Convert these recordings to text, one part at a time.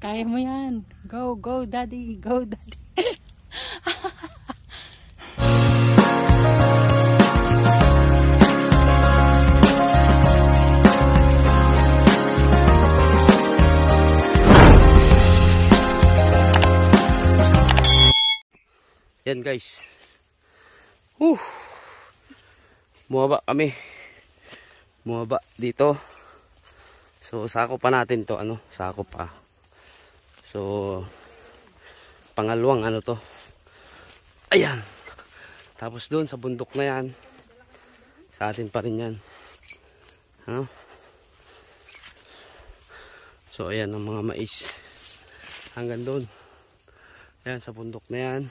Kaya mo yan. Go, go daddy. Go daddy. Yan guys. Uh. Bumaba kami. Bumaba dito. So sako pa natin 'to ano, sako pa. So, pangalawang ano to. Ayan. Tapos doon sa bundok na yan, sa atin pa rin yan. Ano? So, ayan ang mga mais. Hanggang doon. Ayan, sa bundok na yan.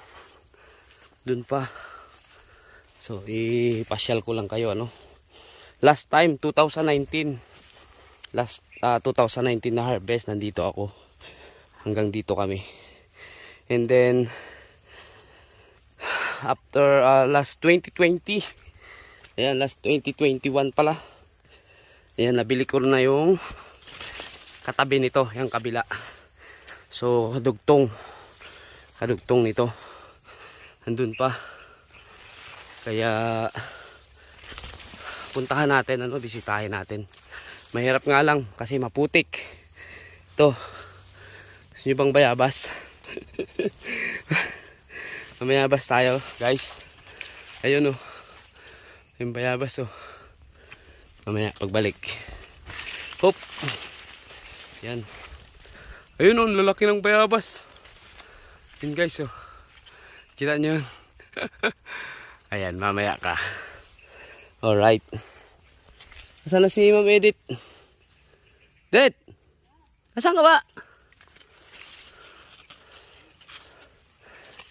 Doon pa. So, ipasyal ko lang kayo, ano? Last time, 2019. Last, uh, ah, 2019 na harvest, nandito ako hanggang dito kami and then after uh, last 2020 ayan last 2021 pala ayan nabili ko na yung katabi nito yung kabila so kadugtong kadugtong nito andun pa kaya puntahan natin ano bisitahin natin mahirap nga lang kasi maputik ito gusto bang bayabas? Mamayabas tayo, guys. Ayun o. Oh. Yung bayabas o. Oh. Mamaya, pagbalik. Hop! Yan. Ayun o, oh, lalaki ng bayabas. Yun guys o. Oh. Kita nyo yun. Ayan, mamaya ka. Alright. Asan na si Ma'am Edith? Edith! Asan ka ba?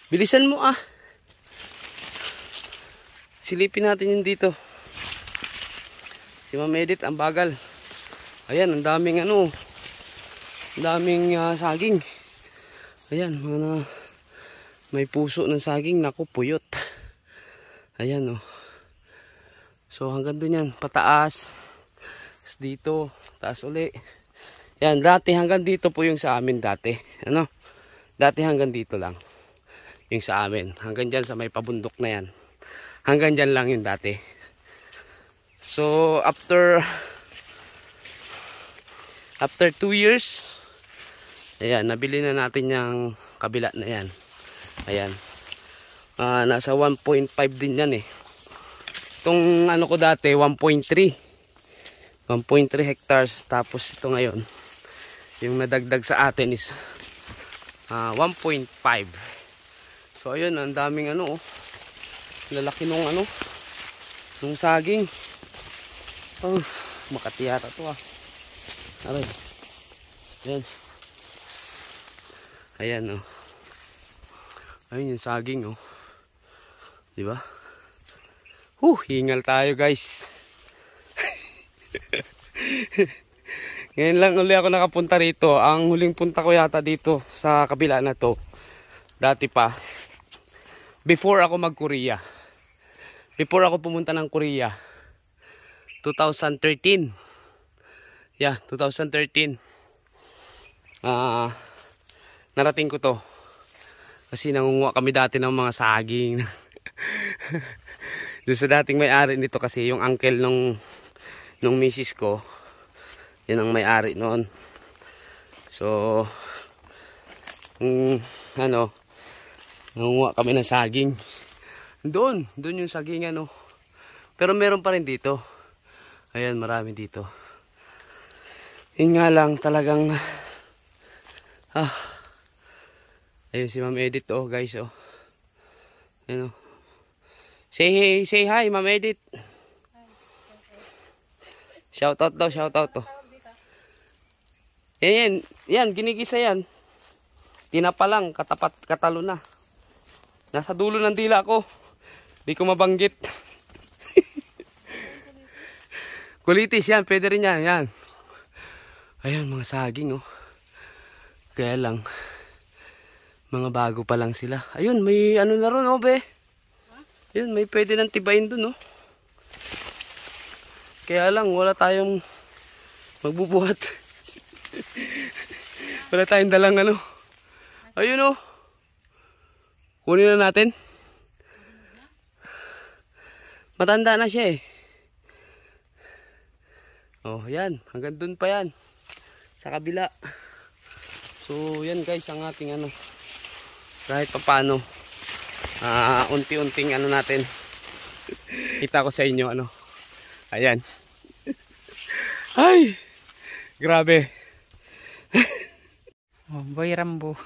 Bilisan mo ah. Silipin natin yun dito. Si Ma'am Edith, ang bagal. Ayan, ang daming ano. Ang daming uh, saging. Ayan, mga may puso ng saging. Naku, puyot. Ayan oh. So hanggang doon yan, pataas. Tapos dito, taas uli. Yan, dati hanggang dito po yung sa amin dati. Ano? Dati hanggang dito lang yung sa amin. Hanggang dyan sa may pabundok na yan. Hanggang dyan lang yun dati. So, after after 2 years, ayan, nabili na natin yung kabila na yan. Ayan. Uh, nasa 1.5 din yan eh. Itong ano ko dati, 1.3. 1.3 hectares tapos ito ngayon yung nadagdag sa atin is uh, ah, 1.5 So ayan, ang daming ano oh. Lalaki nung ano, nung saging. Oh, makatiyata to ah. Aray. Ayan. Ayan oh. Ayun yung saging oh. 'Di ba? Huh, hingal tayo guys. Ngayon lang uli ako nakapunta rito. Ang huling punta ko yata dito sa kabila na to. Dati pa before ako mag-Korea. Before ako pumunta ng Korea. 2013. Yeah, 2013. Ah, uh, narating ko 'to. Kasi nangunguha kami dati ng mga saging. Doon sa dating may-ari nito kasi yung uncle nung nung misis ko, yun ang may-ari noon. So, mm, ano, Nangunga kami ng saging. Doon, doon yung saging ano. Pero meron pa rin dito. Ayan, marami dito. Yun nga lang, talagang ah, ayun si Ma'am Edit oh guys oh. Ano? Say, hey, say hi Ma'am Edit. Shout out daw, shout out to. Oh. Yan, yan, yan, ginigisa yan. Tinapa lang, katapat, katalo na. Nasa dulo ng dila ko. Hindi ko mabanggit. Kulitis yan. Pwede rin yan. Yan. Ayan mga saging oh. Kaya lang. Mga bago pa lang sila. Ayun may ano na ron oh be. Ayun may pwede nang tibayin dun oh. Kaya lang wala tayong magbubuhat. wala tayong dalang ano. Ayun oh. Kunin na natin. Matanda na siya eh. Oh, yan. Hanggang dun pa yan. Sa kabila. So, yan guys ang ating ano. Kahit paano. Uh, ah, unti-unting ano natin. Kita ko sa inyo ano. Ayan. Ay! Grabe. oh, boy Rambo.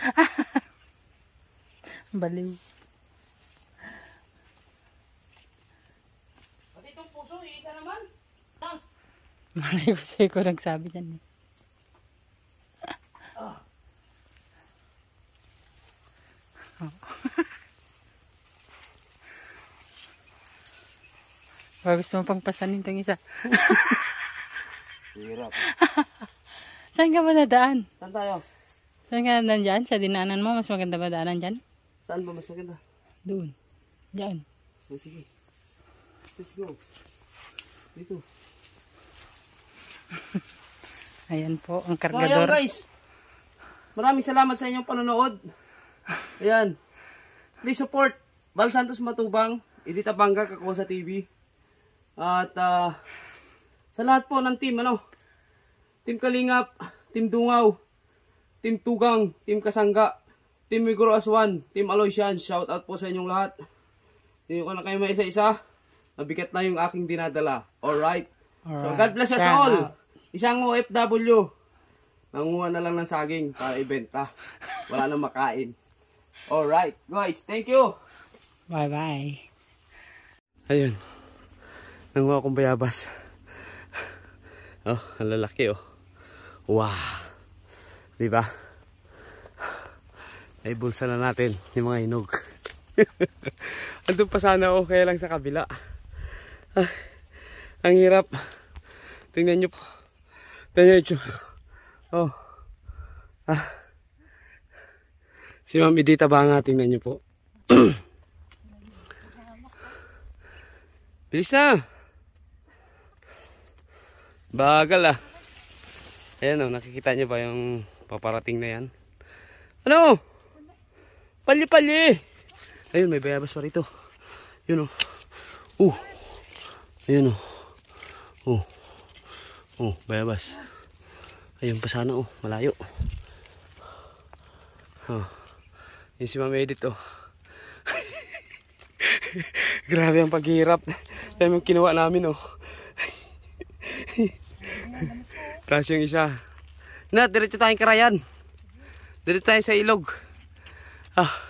Baliw. Pati itong puso, iisa naman. Tang. Malay ko sa'yo ko nagsabi niyan eh. Ah. Ba, gusto mo pang pasanin itong isa. Hirap. Saan ka ba nadaan? Saan tayo? Saan ka nandang Sa dinaanan mo, mas maganda ba daanan dyan? Saan ba mas maganda? Doon. Dyan. Oh, sige. Let's go. Dito. Ayan po, ang kargador. So, ayan guys. Maraming salamat sa inyong panonood. Ayan. Please support Val Santos Matubang, Edita Bangga, Kakosa TV. At uh, sa lahat po ng team, ano, Team Kalingap, Team Dungaw, Team Tugang, Team Kasanga, Team Miguro Aswan, Team Aloysian, shout out po sa inyong lahat. Hindi ko na kayo may isa-isa. Mabigat na yung aking dinadala. Alright? right. So God bless us Shout all. Isang OFW. Nanguha na lang ng saging para ibenta. Wala nang makain. Alright, guys. Thank you. Bye-bye. Ayun. Nanguha akong bayabas. Oh, ang lalaki oh. Wow. 'Di ba? Ay bulsa na natin yung mga inog. Andun pa sana okay lang sa kabila. Ah, ang hirap. Tingnan niyo po. Tingnan niyo. Oh. Ah. Si Ma'am Edita Banga, tingnan niyo po. Bilis na! Bagal ah. Ayan o, oh, nakikita niyo ba yung Paparating na yan. Ano? Pali-pali! Ayun, may bayabas pa rito. Yun o. Oh. Uh. Ayun o. Oh. Oh. Oh, bayabas. Ayun pa sana oh, malayo. Oh. Yung si Mami Edith oh. Grabe ang paghihirap. Tayo yung kinuha namin oh. Tapos yung isa, na, diretso tayong karayan. Diretso tayo sa ilog. Ah.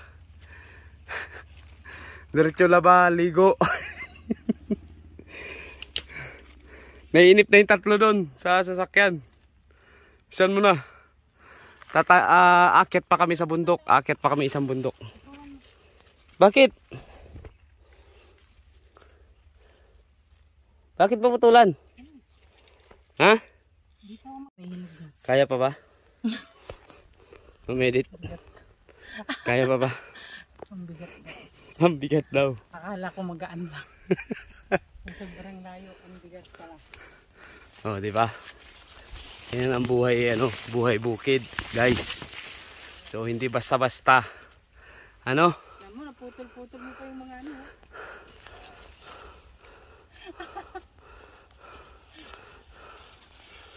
diretso laba, ligo. Naiinip na yung tatlo doon sa sasakyan. Saan mo na? Tata uh, akit pa kami sa bundok. Akit pa kami isang bundok. Bakit? Bakit ba putulan? Ha? Dito ako makihilig kaya pa ba? Umedit. Kaya pa ba? Ang bigat guys. Ang bigat daw. Akala ko magaan lang. Sobrang layo. Ang bigat pala. Oh, di ba? Yan ang buhay, ano, buhay bukid, guys. So, hindi basta-basta. Ano? Alam naputol-putol mo pa yung mga ano. Oh.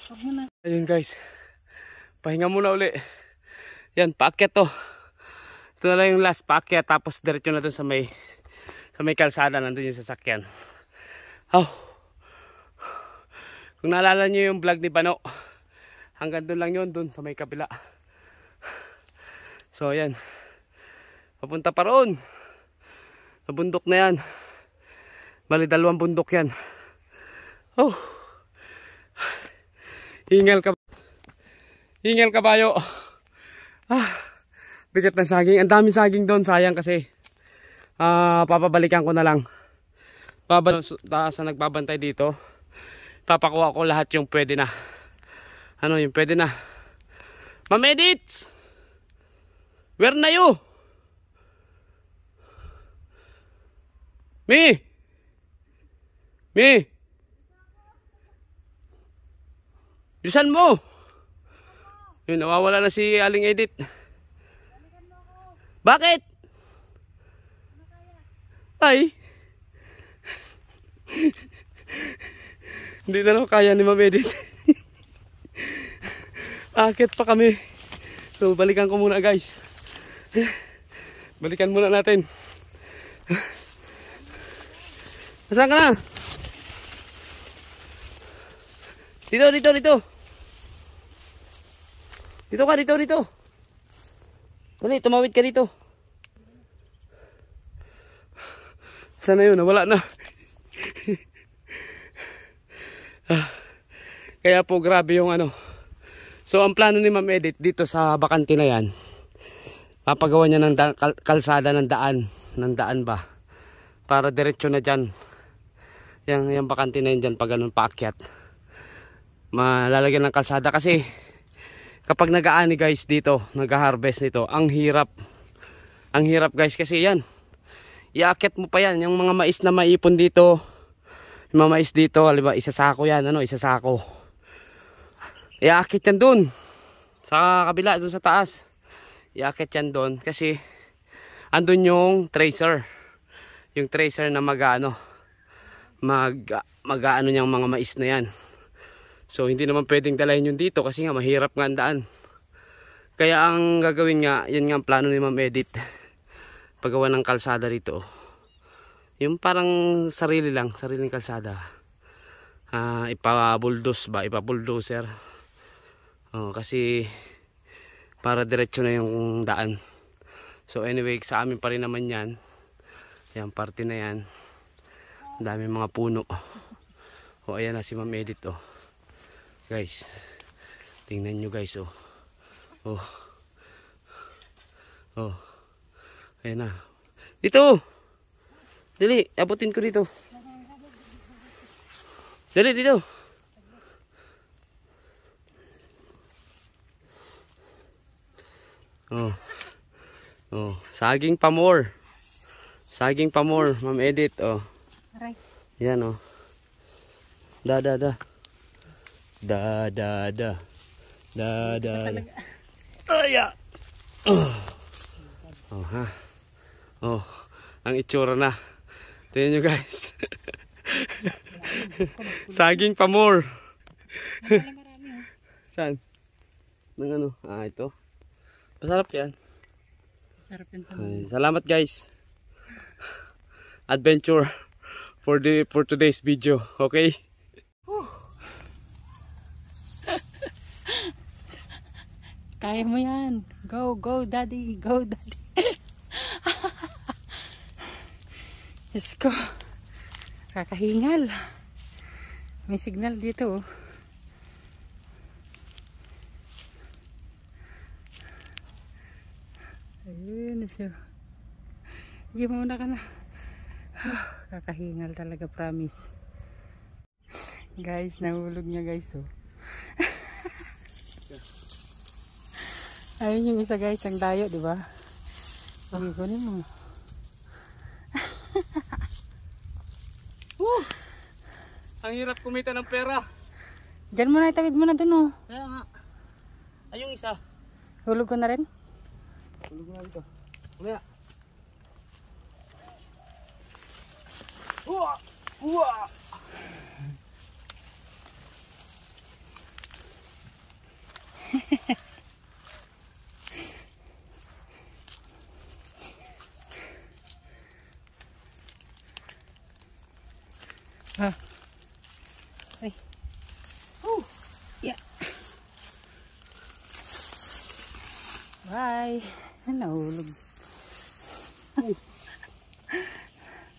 Huwag mo na. Ayun guys. Pahinga muna uli. Yan, packet to. Ito na lang yung last packet. Tapos diretso na dun sa may sa may kalsada. Nandun yung sasakyan. Oh. Kung naalala nyo yung vlog ni Bano. Hanggang dun lang yun. Dun sa may kabila. So, yan. Papunta pa roon. Sa na yan. Bali, dalawang bundok yan. Oh. Hingal ka Hingal kabayo. Ah, bigat ng saging. Ang daming saging doon, sayang kasi. Ah, papabalikan ko na lang. Babal sa nagbabantay dito. Papakuha ko lahat yung pwede na. Ano yung pwede na? Ma'am Edith! Where na you? Me! Me! Bilisan mo! Yun, nawawala na si Aling Edit. Bakit? Ay! Hindi na lang kaya ni Ma'am Edit. Akit pa kami. So, balikan ko muna guys. Balikan muna natin. Nasaan ka na? Dito, dito, dito. Dito ka, dito, dito. Dali, tumawid ka dito. Sana yun, nawala na. Ah, kaya po grabe yung ano. So ang plano ni Ma'am Edit dito sa bakante na yan, papagawa niya ng kalsada ng daan, ng daan ba? Para diretsyo na dyan. Yang, yung bakante na yan dyan, pag ganun paakyat. Malalagyan ng kalsada kasi kapag nagaani guys dito, nag-harvest nito, ang hirap. Ang hirap guys kasi yan. Iakyat mo pa yan, yung mga mais na maipon dito. Yung mga mais dito, halimbawa isasako yan, ano, isasako. Iakyat yan doon. Sa kabila, doon sa taas. Iakyat yan doon kasi andun yung tracer. Yung tracer na mag-ano, mag, mag-ano mag, mga mais na yan. So hindi naman pwedeng dalahin yung dito kasi nga mahirap nga ang daan. Kaya ang gagawin nga, yan nga ang plano ni Ma'am Edit. Paggawa ng kalsada rito. Yung parang sarili lang, sariling kalsada. Uh, ah, ipa-bulldoze ba, ipa-bulldozer. Oh, kasi para diretso na yung daan. So anyway, sa amin pa rin naman yan. Yan, parte na yan. Ang dami mga puno. O oh, ayan na si Ma'am Edit oh guys tingnan nyo guys oh oh oh ayan na dito dali abutin ko dito dali dito oh oh saging pa more saging pa more ma'am edit oh yan oh da da da Da, da, da. Da, da, da. Aya! Oh. oh, ha? Oh, ang itsura na. Tingnan niyo guys. Saging pa more. San? Nang ano? Ah, ito. Masarap yan. Masarap yan salamat guys. Adventure for the for today's video. Okay? Whew. Kaya mo yan. Go, go daddy. Go daddy. Diyos ko. Kakahingal. May signal dito oh. Ayun siya. Hindi muna ka na. Oh, kakahingal talaga promise. Guys, nahulog niya guys oh. Ayun yung isa guys, ang dayo, di ba? Hindi ah. ko mo. Woo! Ang hirap kumita ng pera. Diyan mo na, itawid mo na dun, oh. Kaya nga. Ay, isa. Hulog ko na rin? Hulog na dito. Kumaya. Uwa! Uwa!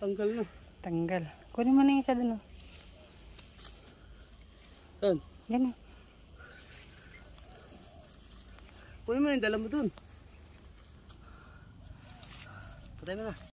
Tanggal na. Tanggal. Kunin mo na yung isa dun. Oh. Saan? Yan oh. Kunin mo na yung dala mo dun. Patay mo na.